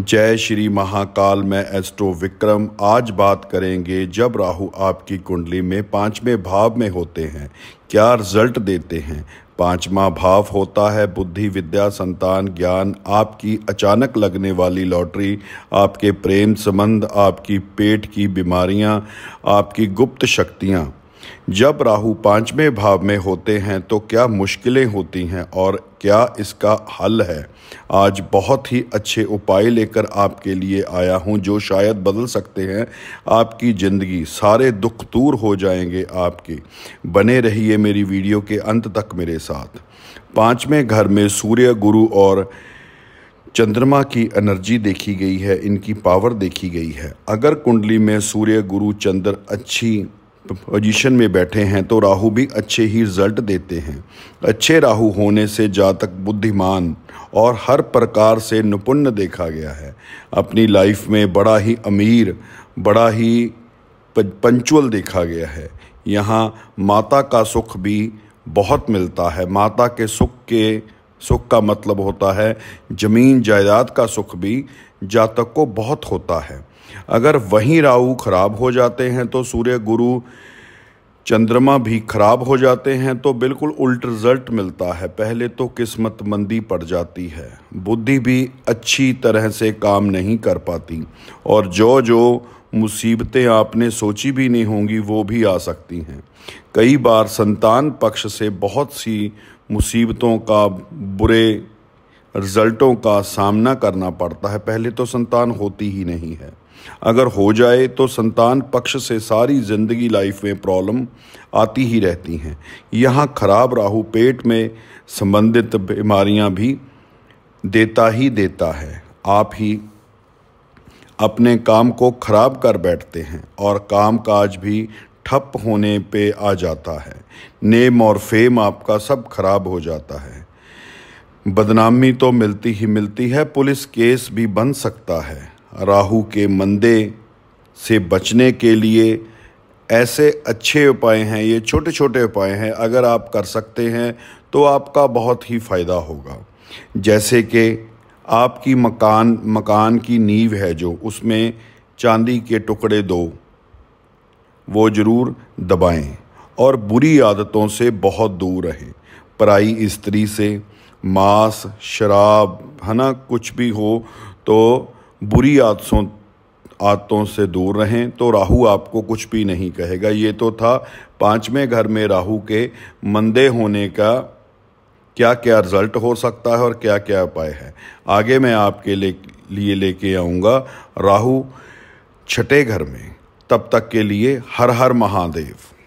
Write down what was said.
जय श्री महाकाल मैं एस्ट्रो विक्रम आज बात करेंगे जब राहु आपकी कुंडली में पांचवें भाव में होते हैं क्या रिजल्ट देते हैं पांचवा भाव होता है बुद्धि विद्या संतान ज्ञान आपकी अचानक लगने वाली लॉटरी आपके प्रेम संबंध आपकी पेट की बीमारियां आपकी गुप्त शक्तियां जब राहु पांचवें भाव में होते हैं तो क्या मुश्किलें होती हैं और क्या इसका हल है आज बहुत ही अच्छे उपाय लेकर आपके लिए आया हूं जो शायद बदल सकते हैं आपकी ज़िंदगी सारे दुख दूर हो जाएंगे आपके बने रहिए मेरी वीडियो के अंत तक मेरे साथ पाँचवें घर में सूर्य गुरु और चंद्रमा की एनर्जी देखी गई है इनकी पावर देखी गई है अगर कुंडली में सूर्य गुरु चंद्र अच्छी पोजीशन में बैठे हैं तो राहु भी अच्छे ही रिजल्ट देते हैं अच्छे राहु होने से जातक बुद्धिमान और हर प्रकार से निपुण देखा गया है अपनी लाइफ में बड़ा ही अमीर बड़ा ही पंचुअल देखा गया है यहाँ माता का सुख भी बहुत मिलता है माता के सुख के सुख का मतलब होता है ज़मीन जायदाद का सुख भी जातक को बहुत होता है अगर वहीं राहु खराब हो जाते हैं तो सूर्य गुरु चंद्रमा भी खराब हो जाते हैं तो बिल्कुल उल्ट रिजल्ट मिलता है पहले तो किस्मत मंदी पड़ जाती है बुद्धि भी अच्छी तरह से काम नहीं कर पाती और जो जो मुसीबतें आपने सोची भी नहीं होंगी वो भी आ सकती हैं कई बार संतान पक्ष से बहुत सी मुसीबतों का बुरे रिजल्टों का सामना करना पड़ता है पहले तो संतान होती ही नहीं है अगर हो जाए तो संतान पक्ष से सारी ज़िंदगी लाइफ में प्रॉब्लम आती ही रहती हैं यहाँ खराब राहु पेट में संबंधित बीमारियाँ भी देता ही देता है आप ही अपने काम को खराब कर बैठते हैं और काम काज भी ठप होने पे आ जाता है नेम और फेम आपका सब खराब हो जाता है बदनामी तो मिलती ही मिलती है पुलिस केस भी बन सकता है राहु के मंदे से बचने के लिए ऐसे अच्छे उपाय हैं ये छोटे छोटे उपाय हैं अगर आप कर सकते हैं तो आपका बहुत ही फ़ायदा होगा जैसे कि आपकी मकान मकान की नींव है जो उसमें चांदी के टुकड़े दो वो ज़रूर दबाएं और बुरी आदतों से बहुत दूर रहें पराई स्त्री से मांस शराब है ना कुछ भी हो तो बुरी आदतों आदतों से दूर रहें तो राहु आपको कुछ भी नहीं कहेगा ये तो था पाँचवें घर में राहु के मंदे होने का क्या क्या रिजल्ट हो सकता है और क्या क्या उपाय है आगे मैं आपके ले, लिए लेके आऊँगा राहु छठे घर में तब तक के लिए हर हर महादेव